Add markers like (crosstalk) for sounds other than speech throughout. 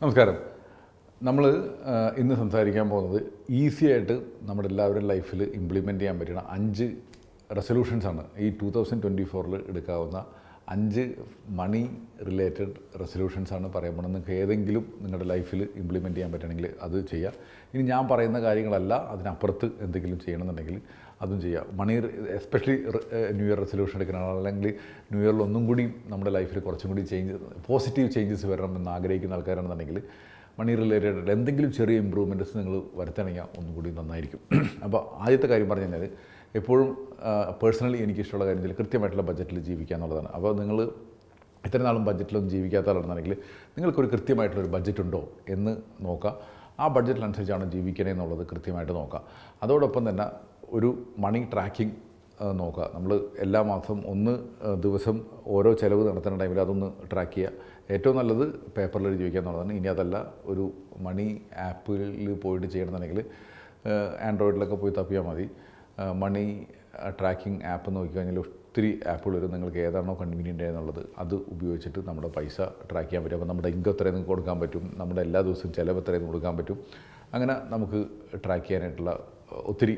നമസ്കാരം നമ്മൾ ഇന്ന് സംസാരിക്കാൻ പോകുന്നത് ഈസി ആയിട്ട് നമ്മുടെ എല്ലാവരുടെയും ലൈഫിൽ ഇംപ്ലിമെൻ്റ് ചെയ്യാൻ പറ്റുന്ന അഞ്ച് റെസൊല്യൂഷൻസാണ് ഈ ടു തൗസൻഡ് ട്വൻറ്റി ഫോറിൽ എടുക്കാവുന്ന അഞ്ച് മണി റിലേറ്റഡ് റെസൊല്യൂഷൻസാണ് പറയാൻ പോകുന്നത് നിങ്ങൾക്ക് ഏതെങ്കിലും നിങ്ങളുടെ ലൈഫിൽ ഇംപ്ലിമെൻറ്റ് ചെയ്യാൻ പറ്റുകയാണെങ്കിൽ അത് ചെയ്യുക ഇനി ഞാൻ പറയുന്ന കാര്യങ്ങളല്ല അതിനപ്പുറത്ത് എന്തെങ്കിലും ചെയ്യണമെന്നുണ്ടെങ്കിൽ അതും ചെയ്യാം money especially new year resolution എടുക്കുന്ന ആൾ അല്ലെങ്കിൽ ന്യൂ ഇയറിൽ ഒന്നും കൂടി നമ്മുടെ ലൈഫിൽ കുറച്ചും കൂടി ചേഞ്ച് പോസിറ്റീവ് ചേഞ്ചസ് വരണം എന്ന് ആഗ്രഹിക്കുന്ന ആൾക്കാരാണെന്നുണ്ടെങ്കിൽ മണി റിലേറ്റഡ് എന്തെങ്കിലും ചെറിയ ഇമ്പ്രൂവ്മെൻറ്റ്സ് നിങ്ങൾ വരുത്തണമെങ്കിൽ ഒന്നും കൂടി നന്നായിരിക്കും (clears throat) അപ്പോൾ ആദ്യത്തെ കാര്യം പറഞ്ഞു കഴിഞ്ഞാൽ എപ്പോഴും പേഴ്സണലി എനിക്കിഷ്ടമുള്ള കാര്യത്തിൽ കൃത്യമായിട്ടുള്ള ബഡ്ജറ്റിൽ ജീവിക്കുക എന്നുള്ളതാണ് അപ്പോൾ നിങ്ങൾ ഇത്ര നാളും ബഡ്ജറ്റിലൊന്നും ജീവിക്കാത്ത ആളാണെന്നുണ്ടെങ്കിൽ നിങ്ങൾക്കൊരു കൃത്യമായിട്ടുള്ളൊരു ബഡ്ജറ്റ് ഉണ്ടോ എന്ന് നോക്കുക ആ ബഡ്ജറ്റിനനുസരിച്ചാണ് ജീവിക്കണേ എന്നുള്ളത് കൃത്യമായിട്ട് നോക്കുക അതോടൊപ്പം തന്നെ ഒരു മണി ട്രാക്കിംഗ് നോക്കുക നമ്മൾ എല്ലാ മാസം ഒന്ന് ദിവസം ഓരോ ചിലവ് നടത്തുന്ന ടൈമിൽ അതൊന്ന് ട്രാക്ക് ചെയ്യുക ഏറ്റവും നല്ലത് പേപ്പറിൽ എഴുതി വയ്ക്കുക എന്നുള്ളതാണ് ഇനി അതല്ല ഒരു മണി ആപ്പിൽ പോയിട്ട് ചെയ്യണമെന്നുണ്ടെങ്കിൽ ആൻഡ്രോയിഡിലൊക്കെ പോയി തപ്പിയാൽ മതി മണി ട്രാക്കിംഗ് ആപ്പ് നോക്കി കഴിഞ്ഞാൽ ഒത്തിരി ആപ്പുകൾ വരും നിങ്ങൾക്ക് ഏതാണോ കൺവീനിയൻ്റ് എന്നുള്ളത് അത് ഉപയോഗിച്ചിട്ട് നമ്മുടെ പൈസ ട്രാക്ക് ചെയ്യാൻ പറ്റും നമ്മുടെ ഇൻകം എത്രയെന്ന് കൊടുക്കാൻ പറ്റും നമ്മുടെ എല്ലാ ദിവസവും ചിലവ് എത്രയെന്ന് കൊടുക്കാൻ പറ്റും അങ്ങനെ നമുക്ക് ട്രാക്ക് ചെയ്യാനായിട്ടുള്ള ഒത്തിരി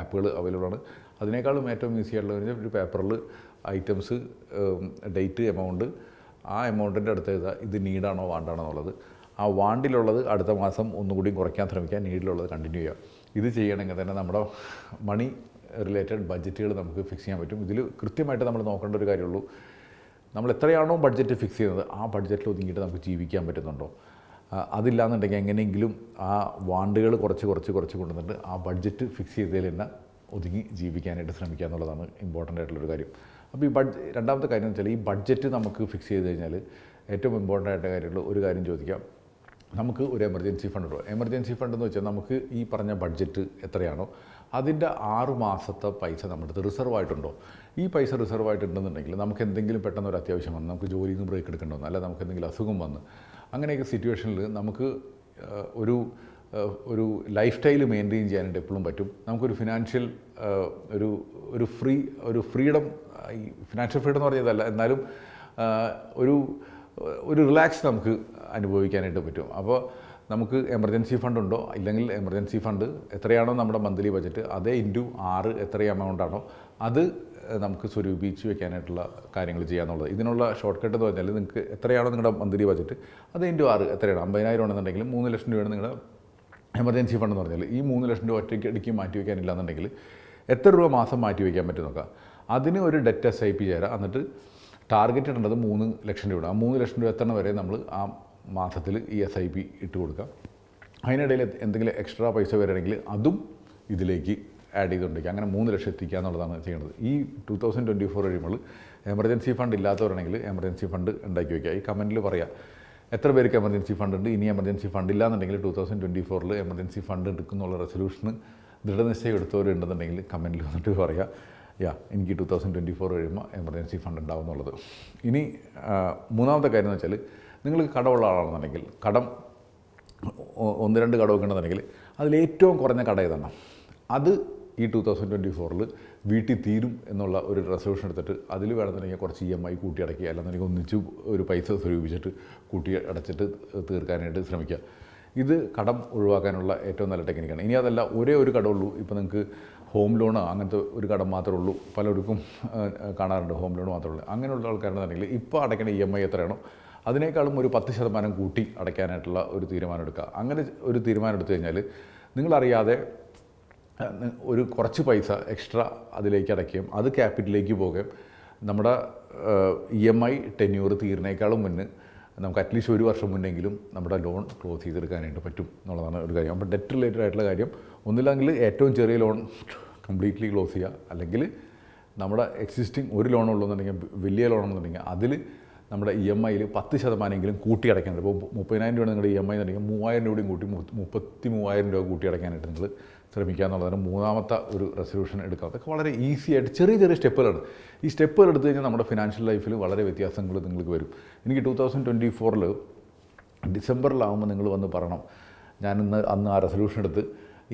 ആപ്പുകൾ അവൈലബിൾ ആണ് അതിനേക്കാളും ഏറ്റവും ഈസി ആയിട്ടുള്ള ഒരു പേപ്പറിൽ ഐറ്റംസ് ഡേറ്റ് എമൗണ്ട് ആ എമൗണ്ടിൻ്റെ അടുത്ത് എഴുതുക ഇത് നീഡാണോ വാണ്ടാണോ എന്നുള്ളത് ആ വാണ്ടിലുള്ളത് അടുത്ത മാസം ഒന്നുകൂടിയും കുറയ്ക്കാൻ ശ്രമിക്കുക നീഡിലുള്ളത് കണ്ടിന്യൂ ചെയ്യുക ഇത് ചെയ്യണമെങ്കിൽ തന്നെ നമ്മുടെ മണി റിലേറ്റഡ് ബഡ്ജറ്റുകൾ നമുക്ക് ഫിക്സ് ചെയ്യാൻ പറ്റും ഇതിൽ കൃത്യമായിട്ട് നമ്മൾ നോക്കേണ്ട ഒരു കാര്യമുള്ളൂ നമ്മൾ എത്രയാണോ ബഡ്ജറ്റ് ഫിക്സ് ചെയ്യുന്നത് ആ ബഡ്ജറ്റിൽ ഒതുങ്ങിയിട്ട് നമുക്ക് ജീവിക്കാൻ പറ്റുന്നുണ്ടോ അതില്ലാന്നുണ്ടെങ്കിൽ എങ്ങനെയെങ്കിലും ആ വാണ്ടുകൾ കുറച്ച് കുറച്ച് കുറച്ച് കൊണ്ടുവന്നിട്ട് ആ ബഡ്ജറ്റ് ഫിക്സ് ചെയ്തതിൽ തന്നെ ഒതുങ്ങി ജീവിക്കാനായിട്ട് ശ്രമിക്കുക എന്നുള്ളതാണ് ഇമ്പോർട്ടൻ്റ് ആയിട്ടുള്ളൊരു കാര്യം അപ്പോൾ ഈ ബഡ്ജ് രണ്ടാമത്തെ കാര്യം എന്ന് വെച്ചാൽ ഈ ബഡ്ജറ്റ് നമുക്ക് ഫിക്സ് ചെയ്ത് കഴിഞ്ഞാൽ ഏറ്റവും ഇമ്പോർട്ടൻ്റ് ആയിട്ട് കാര്യമുള്ള ഒരു കാര്യം ചോദിക്കാം നമുക്ക് ഒരു എമർജൻസി ഫണ്ട് ഉണ്ടോ എമർജൻസി ഫണ്ട് എന്ന് വെച്ചാൽ നമുക്ക് ഈ പറഞ്ഞ ബഡ്ജറ്റ് എത്രയാണോ അതിൻ്റെ ആറ് മാസത്തെ പൈസ നമ്മുടെ അടുത്ത് റിസർവ് ആയിട്ടുണ്ടോ ഈ പൈസ റിസർവ് ആയിട്ടുണ്ടെന്നുണ്ടെങ്കിൽ നമുക്ക് എന്തെങ്കിലും പെട്ടെന്ന് ഒരു അത്യാവശ്യം വന്ന് നമുക്ക് ജോലിയിൽ നിന്ന് ബ്രേക്ക് എടുക്കേണ്ടി വന്നു നമുക്ക് എന്തെങ്കിലും അസുഖം വന്ന് അങ്ങനെയൊക്കെ സിറ്റുവേഷനിൽ നമുക്ക് ഒരു ഒരു ലൈഫ് സ്റ്റൈൽ മെയിൻറ്റെയിൻ ചെയ്യാനായിട്ട് എപ്പോഴും പറ്റും നമുക്കൊരു ഫിനാൻഷ്യൽ ഒരു ഒരു ഫ്രീ ഒരു ഫ്രീഡം ഫിനാൻഷ്യൽ ഫ്രീഡം എന്ന് പറഞ്ഞതല്ല എന്നാലും ഒരു ഒരു റിലാക്സ് നമുക്ക് അനുഭവിക്കാനായിട്ട് പറ്റും അപ്പോൾ നമുക്ക് എമർജൻസി ഫണ്ട് ഉണ്ടോ ഇല്ലെങ്കിൽ എമർജൻസി ഫണ്ട് എത്രയാണോ നമ്മുടെ മന്ത്ലി ബജറ്റ് അതേ ഇൻറ്റു ആറ് എത്ര എമൗണ്ട് ആണോ അത് നമുക്ക് സ്വരൂപിച്ച് വെക്കാനായിട്ടുള്ള കാര്യങ്ങൾ ചെയ്യാന്നുള്ളത് ഇതിനുള്ള ഷോർട്ട് കട്ട് എന്ന് പറഞ്ഞാൽ നിങ്ങൾക്ക് എത്രയാണോ നിങ്ങളുടെ മന്ത്ലി ബജറ്റ് അത് ഇൻറ്റു ആറ് എത്രയാണ് അമ്പതിനായിരം ആണെന്നുണ്ടെങ്കിൽ മൂന്ന് ലക്ഷം രൂപയാണ് നിങ്ങളുടെ എമർജൻസി ഫണ്ട് എന്ന് പറഞ്ഞാൽ ഈ മൂന്ന് ലക്ഷം രൂപ ഒറ്റയ്ക്ക് ഇടയ്ക്ക് മാറ്റി വയ്ക്കാനില്ല എന്നുണ്ടെങ്കിൽ എത്ര രൂപ മാസം മാറ്റി വയ്ക്കാൻ പറ്റും നോക്കുക അതിന് ഒരു ഡെറ്റ് എസ് ഐ പി ചേരാം എന്നിട്ട് ടാർഗറ്റ് ഇടേണ്ടത് മൂന്ന് ലക്ഷം രൂപ ആ മൂന്ന് ലക്ഷം രൂപ എത്തണ വരെ നമ്മൾ ആ മാസത്തിൽ ഈ എസ് ഐ പി ഇട്ട് കൊടുക്കാം അതിനിടയിൽ എന്തെങ്കിലും എക്സ്ട്രാ പൈസ വരികയാണെങ്കിൽ അതും ഇതിലേക്ക് ആഡ് ചെയ്തുകൊണ്ടിരിക്കുക അങ്ങനെ മൂന്ന് ലക്ഷം എത്തിക്കുക എന്നുള്ളതാണ് ചെയ്യുന്നത് ഈ ടു തൗസൻഡ് ട്വൻറ്റി ഫോർ കഴിയുമ്പോൾ എമർജൻസി ഫണ്ട് ഇല്ലാത്തവരാണെങ്കിൽ എമർജൻസി ഫണ്ട് ഉണ്ടാക്കി വയ്ക്കുക ഈ കമൻറ്റിൽ പറയാം എത്ര പേർക്ക് എമർജൻസി ഫണ്ട് ഉണ്ട് ഇനി എമർജൻസി ഫണ്ട് ഇല്ലാന്നുണ്ടെങ്കിൽ ടു തൗസൻഡ് ട്വൻറ്റി ഫോറിൽ എമർജൻസി ഫണ്ട് എടുക്കുന്നുള്ള റെസൊല്യൂഷന് ദൃഢനിശ്ചയം എടുത്തവരുണ്ടെന്നുണ്ടെങ്കിൽ കമൻറ്റിൽ വന്നിട്ട് പറയുക യാ എനിക്ക് ടു തൗസൻഡ് ട്വൻറ്റി ഫോർ കഴിയുമ്പോൾ എമർജൻസി ഫണ്ട് ഉണ്ടാവും എന്നുള്ളത് ഇനി മൂന്നാമത്തെ കാര്യം എന്ന് വെച്ചാൽ നിങ്ങൾക്ക് കടമുള്ള ആളാണെന്നുണ്ടെങ്കിൽ കടം ഒന്ന് രണ്ട് കടമൊക്കെ ഉണ്ടെന്നുണ്ടെങ്കിൽ അതിൽ ഏറ്റവും കുറഞ്ഞ കട ഏതാണ് അത് ഈ ടു തൗസൻഡ് ട്വൻറ്റി ഫോറിൽ വീട്ടിൽ തീരും എന്നുള്ള ഒരു റെസൊല്യൂഷൻ എടുത്തിട്ട് അതിൽ വേണമെന്നുണ്ടെങ്കിൽ കുറച്ച് ഇ എം ഐ കൂട്ടി അടയ്ക്കുക അല്ലെന്നുണ്ടെങ്കിൽ ഒന്നിച്ച് ഒരു പൈസ സ്വരൂപിച്ചിട്ട് കൂട്ടി അടച്ചിട്ട് തീർക്കാനായിട്ട് ശ്രമിക്കുക ഇത് കടം ഒഴിവാക്കാനുള്ള ഏറ്റവും നല്ല ടെക്നിക്കാണ് ഇനി അതല്ല ഒരേ ഒരു കടമുള്ളൂ ഇപ്പോൾ നിങ്ങൾക്ക് ഹോം ലോൺ അങ്ങനത്തെ ഒരു കടം മാത്രമേ ഉള്ളൂ പലർക്കും കാണാറുണ്ട് ഹോം ലോൺ മാത്രമേ ഉള്ളൂ അങ്ങനെയുള്ള ആൾക്കാരുണ്ടെങ്കിൽ ഇപ്പോൾ അടയ്ക്കുന്ന ഇ e എം ഐ എത്രയാണോ അതിനേക്കാളും ഒരു പത്ത് ശതമാനം കൂട്ടി അടയ്ക്കാനായിട്ടുള്ള ഒരു തീരുമാനം എടുക്കുക അങ്ങനെ ഒരു തീരുമാനം എടുത്തു കഴിഞ്ഞാൽ നിങ്ങളറിയാതെ ഒരു കുറച്ച് പൈസ എക്സ്ട്രാ അതിലേക്ക് അടയ്ക്കുകയും അത് ക്യാപിറ്റലിലേക്ക് പോകുകയും നമ്മുടെ ഇ എം ഐ ടെന്യൂർ തീരുന്നേക്കാളും മുന്നേ നമുക്ക് അറ്റ്ലീസ്റ്റ് ഒരു വർഷം മുന്നെങ്കിലും നമ്മുടെ ലോൺ ക്ലോസ് ചെയ്തെടുക്കാനായിട്ട് പറ്റും എന്നുള്ളതാണ് ഒരു കാര്യം അപ്പോൾ ഡെറ്റ് റിലേറ്റഡ് ആയിട്ടുള്ള കാര്യം ഒന്നില്ലെങ്കിൽ ഏറ്റവും ചെറിയ ലോൺ കംപ്ലീറ്റ്ലി ക്ലോസ് ചെയ്യുക അല്ലെങ്കിൽ നമ്മുടെ എക്സിസ്റ്റിംഗ് ഒരു ലോൺ ഉള്ളൂ എന്നുണ്ടെങ്കിൽ വലിയ ലോൺ എന്നുണ്ടെങ്കിൽ അതിൽ നമ്മുടെ ഇ എം ഐയിൽ പത്ത് ശതമാനമെങ്കിലും കൂട്ടി അടയ്ക്കാനുണ്ട് ഇപ്പോൾ മുപ്പതിനായിരം രൂപ നിങ്ങളുടെ ഇ എം ഐ എന്ന് പറഞ്ഞാൽ മൂവായിരം രൂപയും കൂട്ടി മുപ്പത്തി മൂവായിരം രൂപ കൂട്ടി അടയ്ക്കാനായിട്ട് നിങ്ങൾ ശ്രമിക്കുക എന്നുള്ളതാണ് മൂന്നാമത്തെ ഒരു റെസൊല്യൂഷൻ എടുക്കുക അതൊക്കെ വളരെ ഈസി ആയിട്ട് ചെറിയ ചെറിയ സ്റ്റെപ്പുകളാണ് ഈ സ്റ്റെപ്പുകൾ എടുത്തു കഴിഞ്ഞാൽ നമ്മുടെ ഫിനാൻഷ്യൽ ലൈഫിൽ വളരെ വ്യത്യാസങ്ങൾ നിങ്ങൾക്ക് വരും എനിക്ക് ടു തൗസൻഡ് ട്വൻറ്റി ഫോറിൽ ഡിസംബറിലാവുമ്പോൾ നിങ്ങൾ വന്ന് പറയണം ഞാനിന്ന് അന്ന് ആ റെസൊല്യൂഷൻ എടുത്ത്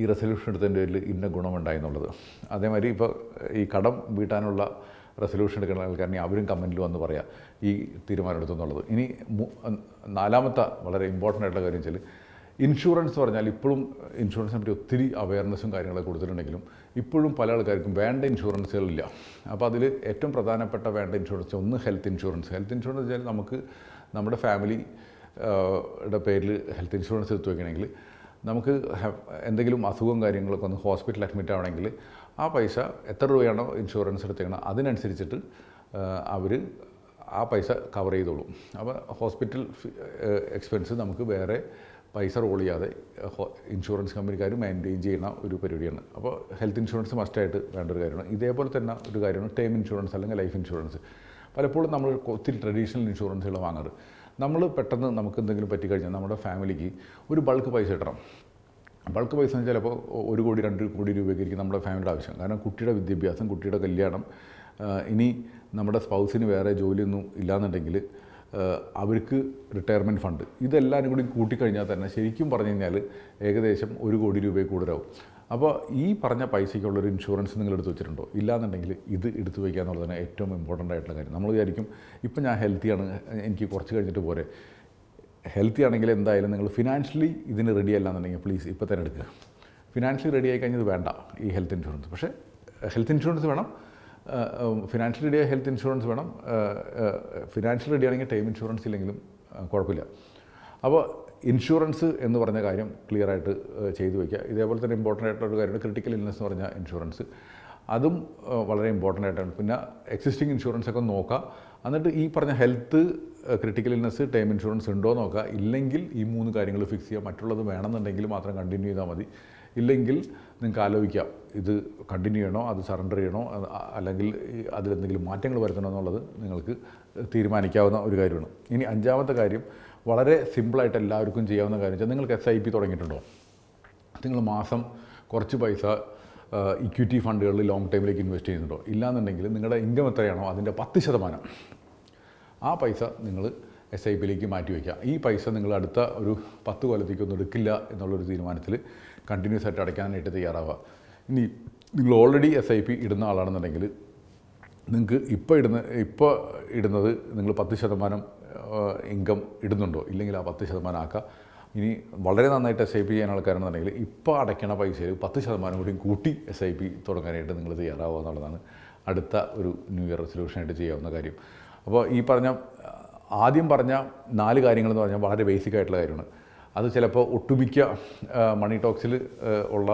ഈ റെസൊല്യൂഷൻ എടുത്തതിൻ്റെ പേരിൽ ഇന്ന ഗുണമുണ്ടായി എന്നുള്ളത് അതേമാതിരി ഇപ്പോൾ ഈ കടം വീട്ടാനുള്ള റെസൊല്യൂഷൻ എടുക്കുന്ന ആൾക്കാരെ അവരും കമൻറ്റിൽ വന്ന് പറയാം ഈ തീരുമാനം എടുത്തെന്നുള്ളത് ഇനി നാലാമത്തെ വളരെ ഇമ്പോർട്ടൻ്റ് ആയിട്ടുള്ള കാര്യം വെച്ചാൽ ഇൻഷുറൻസ് പറഞ്ഞാൽ ഇപ്പോഴും ഇൻഷുറൻസിനെ പറ്റി ഒത്തിരി അവയർനെസ്സും കാര്യങ്ങളൊക്കെ കൊടുത്തിട്ടുണ്ടെങ്കിലും ഇപ്പോഴും പല ആൾക്കാർക്കും വേണ്ട ഇൻഷുറൻസുകളില്ല അപ്പോൾ അതിൽ ഏറ്റവും പ്രധാനപ്പെട്ട വേണ്ട ഇൻഷുറൻസ് ഒന്ന് ഹെൽത്ത് ഇൻഷുറൻസ് ഹെൽത്ത് ഇൻഷുറൻസ് വെച്ചാൽ നമുക്ക് നമ്മുടെ ഫാമിലി യുടെ പേരിൽ ഹെൽത്ത് ഇൻഷുറൻസ് എടുത്തു വയ്ക്കണമെങ്കിൽ നമുക്ക് എന്തെങ്കിലും അസുഖവും കാര്യങ്ങളൊക്കെ ഒന്ന് ഹോസ്പിറ്റലിൽ അഡ്മിറ്റ് ആവണമെങ്കിൽ ആ പൈസ എത്ര രൂപയാണോ ഇൻഷുറൻസ് എടുത്തേക്കണം അതിനനുസരിച്ചിട്ട് അവർ ആ പൈസ കവർ ചെയ്തോളും അപ്പോൾ ഹോസ്പിറ്റൽ എക്സ്പെൻസ് നമുക്ക് വേറെ പൈസ റോൾ ചെയ്യാതെ ഇൻഷുറൻസ് കമ്പനിക്കാർ മെയിൻറ്റെയിൻ ചെയ്യുന്ന ഒരു പരിപാടിയാണ് അപ്പോൾ ഹെൽത്ത് ഇൻഷുറൻസ് മസ്റ്റായിട്ട് വേണ്ട ഒരു കാര്യമാണ് ഇതേപോലെ തന്നെ ഒരു കാര്യമാണ് ടേം ഇൻഷുറൻസ് അല്ലെങ്കിൽ ലൈഫ് ഇൻഷുറൻസ് പലപ്പോഴും നമ്മൾ ഒത്തിരി ട്രഡീഷണൽ ഇൻഷുറൻസുകൾ വാങ്ങാറ് നമ്മൾ പെട്ടെന്ന് നമുക്ക് എന്തെങ്കിലും പറ്റിക്കഴിഞ്ഞാൽ നമ്മുടെ ഫാമിലിക്ക് ഒരു ബൾക്ക് പൈസ ഇടണം ബൾക്ക് പൈസ എന്ന് ചിലപ്പോൾ ഒരു കോടി രണ്ട് കോടി രൂപയ്ക്കായിരിക്കും നമ്മുടെ ഫാമിലിയുടെ ആവശ്യം കാരണം കുട്ടിയുടെ വിദ്യാഭ്യാസം കുട്ടിയുടെ കല്യാണം ഇനി നമ്മുടെ സ്പൗസിന് വേറെ ജോലിയൊന്നും ഇല്ലയെന്നുണ്ടെങ്കിൽ അവർക്ക് റിട്ടയർമെൻറ്റ് ഫണ്ട് ഇതെല്ലാം കൂടി കൂട്ടിക്കഴിഞ്ഞാൽ തന്നെ ശരിക്കും പറഞ്ഞു കഴിഞ്ഞാൽ ഏകദേശം ഒരു കോടി രൂപയെ കൂടുതലാവും അപ്പോൾ ഈ പറഞ്ഞ പൈസയ്ക്കുള്ളൊരു ഇൻഷുറൻസ് നിങ്ങൾ എടുത്ത് വെച്ചിട്ടുണ്ടോ ഇല്ലയെന്നുണ്ടെങ്കിൽ ഇത് എടുത്തു വയ്ക്കുക എന്നുള്ളതാണ് ഏറ്റവും ഇമ്പോർട്ടൻ്റ് ആയിട്ടുള്ള കാര്യം നമ്മൾ വിചാരിക്കും ഇപ്പം ഞാൻ ഹെൽത്തിയാണ് എനിക്ക് കുറച്ച് കഴിഞ്ഞിട്ട് പോരെ ഹെൽത്തി ആണെങ്കിൽ എന്തായാലും നിങ്ങൾ ഫിനാൻഷ്യലി ഇതിന് റെഡി എന്നുണ്ടെങ്കിൽ പ്ലീസ് ഇപ്പോൾ തന്നെ എടുക്കുക ഫിനാൻഷ്യലി റെഡി ആയി കഴിഞ്ഞത് വേണ്ട ഈ ഹെൽത്ത് ഇൻഷുറൻസ് പക്ഷേ ഹെൽത്ത് ഇൻഷുറൻസ് വേണം ഫിനാൻഷ്യൽ റെഡി ഹെൽത്ത് ഇൻഷുറൻസ് വേണം ഫിനാൻഷ്യൽ റെഡി ആണെങ്കിൽ ടൈം ഇൻഷുറൻസ് ഇല്ലെങ്കിലും കുഴപ്പമില്ല അപ്പോൾ ഇൻഷുറൻസ് എന്ന് പറഞ്ഞ കാര്യം ക്ലിയർ ആയിട്ട് ചെയ്തു വയ്ക്കുക ഇതേപോലെ തന്നെ ഇമ്പോർട്ടൻ്റ് ആയിട്ടുള്ള ഒരു കാര്യമാണ് ക്രിട്ടിക്കൽ ഇൽനെസ് എന്ന് പറഞ്ഞ ഇൻഷുറൻസ് അതും വളരെ ഇമ്പോർട്ടൻ്റ് ആയിട്ടാണ് പിന്നെ എക്സിസ്റ്റിംഗ് ഇൻഷുറൻസ് ഒക്കെ നോക്കുക എന്നിട്ട് ഈ പറഞ്ഞ health critical illness time insurance ഉണ്ടോ നോക്കുക ഇല്ലെങ്കിൽ ഈ മൂന്ന് കാര്യങ്ങൾ ഫിക്സ് ചെയ്യുക മറ്റുള്ളത് വേണമെന്നുണ്ടെങ്കിൽ മാത്രം കണ്ടിന്യൂ ചെയ്താൽ മതി ഇല്ലെങ്കിൽ നിങ്ങൾക്ക് ആലോചിക്കാം ഇത് കണ്ടിന്യൂ ചെയ്യണോ അത് സറണ്ടർ ചെയ്യണോ അല്ലെങ്കിൽ അതിലെന്തെങ്കിലും മാറ്റങ്ങൾ വരുത്തണോ എന്നുള്ളത് നിങ്ങൾക്ക് തീരുമാനിക്കാവുന്ന ഒരു കാര്യമാണ് ഇനി അഞ്ചാമത്തെ കാര്യം വളരെ സിമ്പിളായിട്ട് എല്ലാവർക്കും ചെയ്യാവുന്ന കാര്യം വെച്ചാൽ നിങ്ങൾക്ക് എസ് ഐ പി തുടങ്ങിയിട്ടുണ്ടോ നിങ്ങൾ മാസം കുറച്ച് പൈസ ഇക്വിറ്റി ഫണ്ടുകളിൽ ലോങ് ടൈമിലേക്ക് ഇൻവെസ്റ്റ് ചെയ്യുന്നുണ്ടോ ഇല്ലാന്നുണ്ടെങ്കിൽ നിങ്ങളുടെ ഇൻകം എത്രയാണോ അതിൻ്റെ പത്ത് ശതമാനം ആ പൈസ നിങ്ങൾ എസ് ഐ പിയിലേക്ക് മാറ്റി വയ്ക്കുക ഈ പൈസ നിങ്ങൾ അടുത്ത ഒരു പത്ത് കൊല്ലത്തേക്കൊന്നും എടുക്കില്ല എന്നുള്ളൊരു തീരുമാനത്തിൽ കണ്ടിന്യൂസ് ആയിട്ട് അടയ്ക്കാനായിട്ട് തയ്യാറാവുക ഇനി നിങ്ങൾ ഓൾറെഡി എസ് ഐ പി ഇടുന്ന ആളാണെന്നുണ്ടെങ്കിൽ നിങ്ങൾക്ക് ഇപ്പോൾ ഇടുന്ന ഇപ്പോൾ ഇടുന്നത് നിങ്ങൾ പത്ത് ശതമാനം ഇൻകം ഇടുന്നുണ്ടോ ഇല്ലെങ്കിൽ ആ പത്ത് ശതമാനം ആക്കുക ഇനി വളരെ നന്നായിട്ട് എസ് ഐ പി ചെയ്യാൻ ആൾക്കാരെന്നുണ്ടെങ്കിൽ ഇപ്പോൾ അടയ്ക്കണ പൈസയിൽ പത്ത് ശതമാനം കൂടി കൂട്ടി എസ് ഐ പി തുടങ്ങാനായിട്ട് നിങ്ങൾ തയ്യാറാവുക എന്നുള്ളതാണ് അടുത്ത ഒരു ന്യൂ ഇയർ റെസൊല്യൂഷനായിട്ട് ചെയ്യാവുന്ന കാര്യം അപ്പോൾ ഈ പറഞ്ഞ ആദ്യം പറഞ്ഞ നാല് കാര്യങ്ങളെന്ന് പറഞ്ഞാൽ വളരെ ബേസിക് ആയിട്ടുള്ള കാര്യമാണ് അത് ചിലപ്പോൾ ഒട്ടുമിക്ക മണി ടോക്സിൽ ഉള്ള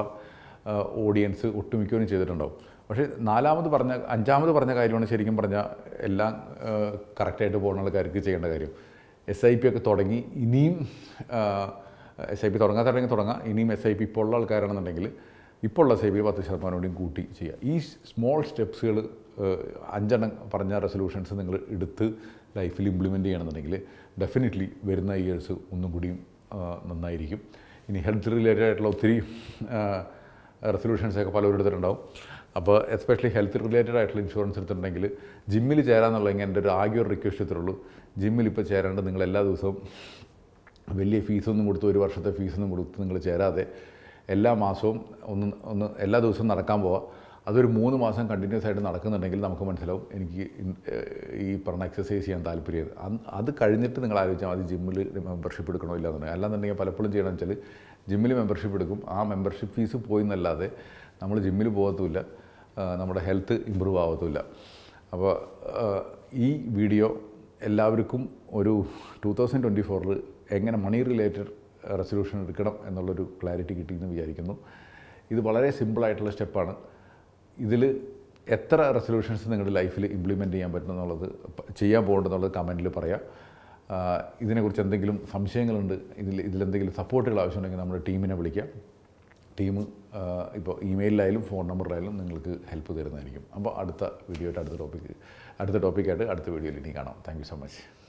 ഓഡിയൻസ് ഒട്ടുമിക്കവരും ചെയ്തിട്ടുണ്ടാവും പക്ഷേ നാലാമത് പറഞ്ഞ അഞ്ചാമത് പറഞ്ഞ കാര്യമാണ് ശരിക്കും പറഞ്ഞാൽ എല്ലാം കറക്റ്റായിട്ട് പോകുന്ന ആൾക്കാർക്ക് ചെയ്യേണ്ട കാര്യം എസ് ഐ പി ഒക്കെ തുടങ്ങി ഇനിയും എസ് ഐ പി തുടങ്ങാൻ തുടങ്ങി തുടങ്ങാം ഇനിയും എസ് ഐ പി ഇപ്പോൾ ഉള്ള ആൾക്കാരാണെന്നുണ്ടെങ്കിൽ ഇപ്പോൾ ഉള്ള എസ് ഐ പി പത്ത് ശതമാനം കൂടി കൂട്ടി ചെയ്യുക ഈ സ്മോൾ സ്റ്റെപ്സുകൾ അഞ്ചെണ്ണം പറഞ്ഞ റെസൊല്യൂഷൻസ് നിങ്ങൾ എടുത്ത് ലൈഫിൽ ഇംപ്ലിമെൻറ്റ് ചെയ്യണമെന്നുണ്ടെങ്കിൽ ഡെഫിനറ്റ്ലി വരുന്ന ഇയേഴ്സ് ഒന്നും കൂടിയും നന്നായിരിക്കും ഇനി ഹെൽത്ത് റിലേറ്റഡ് ആയിട്ടുള്ള ഒത്തിരി റെസൊല്യൂഷൻസൊക്കെ പലരും എടുത്തിട്ടുണ്ടാവും അപ്പോൾ എസ്പെഷ്യലി ഹെൽത്ത് റിലേറ്റഡ് ആയിട്ടുള്ള ഇൻഷുറൻസ് എടുത്തിട്ടുണ്ടെങ്കിൽ ജിമ്മിൽ ഇങ്ങനെ എൻ്റെ ഒരു ആകെ ഒരു റിക്വസ്റ്റ് എത്തുള്ളൂ ജിമ്മിൽ ഇപ്പോൾ ചേരാണ്ട് നിങ്ങൾ എല്ലാ ദിവസവും വലിയ ഫീസൊന്നും കൊടുത്ത് ഒരു വർഷത്തെ ഫീസൊന്നും കൊടുത്ത് നിങ്ങൾ ചേരാതെ എല്ലാ മാസവും ഒന്ന് ഒന്ന് എല്ലാ ദിവസവും നടക്കാൻ പോവുക അതൊരു മൂന്ന് മാസം കണ്ടിന്യൂസ് ആയിട്ട് നടക്കുന്നുണ്ടെങ്കിൽ നമുക്ക് മനസ്സിലാവും എനിക്ക് ഈ പറഞ്ഞ എക്സസൈസ് ചെയ്യാൻ താല്പര്യം അത് കഴിഞ്ഞിട്ട് നിങ്ങൾ ആലോചിച്ചാൽ മതി ജിമ്മിൽ മെമ്പർഷിപ്പ് എടുക്കണോ ഇല്ലാന്നുണ്ടെങ്കിൽ അല്ലാന്നുണ്ടെങ്കിൽ പലപ്പോഴും ചെയ്യണമെന്ന് വെച്ചാൽ ജിമ്മിൽ മെമ്പർഷിപ്പ് എടുക്കും ആ മെമ്പർഷിപ്പ് ഫീസ് പോയി എന്നല്ലാതെ നമ്മൾ ജിമ്മിൽ പോകത്തുമില്ല നമ്മുടെ ഹെൽത്ത് ഇമ്പ്രൂവ് ആവത്തുമില്ല അപ്പോൾ ഈ വീഡിയോ എല്ലാവർക്കും ഒരു ടു തൗസൻഡ് ട്വൻറ്റി ഫോറിൽ എങ്ങനെ മണി റിലേറ്റഡ് റെസൊല്യൂഷൻ എടുക്കണം എന്നുള്ളൊരു ക്ലാരിറ്റി കിട്ടിയെന്ന് വിചാരിക്കുന്നു ഇത് വളരെ സിമ്പിളായിട്ടുള്ള സ്റ്റെപ്പാണ് ഇതിൽ എത്ര റെസൊല്യൂഷൻസ് നിങ്ങളുടെ ലൈഫിൽ ഇംപ്ലിമെൻ്റ് ചെയ്യാൻ പറ്റുമെന്നുള്ളത് ചെയ്യാൻ പോകേണ്ടതെന്നുള്ളത് കമൻറ്റിൽ പറയാം ഇതിനെക്കുറിച്ച് എന്തെങ്കിലും സംശയങ്ങളുണ്ട് ഇതിൽ ഇതിലെന്തെങ്കിലും സപ്പോർട്ടുകൾ ആവശ്യമുണ്ടെങ്കിൽ നമ്മുടെ ടീമിനെ വിളിക്കാം ടീം ഇപ്പോൾ ഇമെയിലായാലും ഫോൺ നമ്പറിലായാലും നിങ്ങൾക്ക് ഹെൽപ്പ് തരുന്നതായിരിക്കും അപ്പോൾ അടുത്ത വീഡിയോ ആയിട്ട് അടുത്ത ടോപ്പിക്ക് അടുത്ത ടോപ്പിക്കായിട്ട് അടുത്ത വീഡിയോയിൽ ഇനി കാണാം താങ്ക് സോ മച്ച്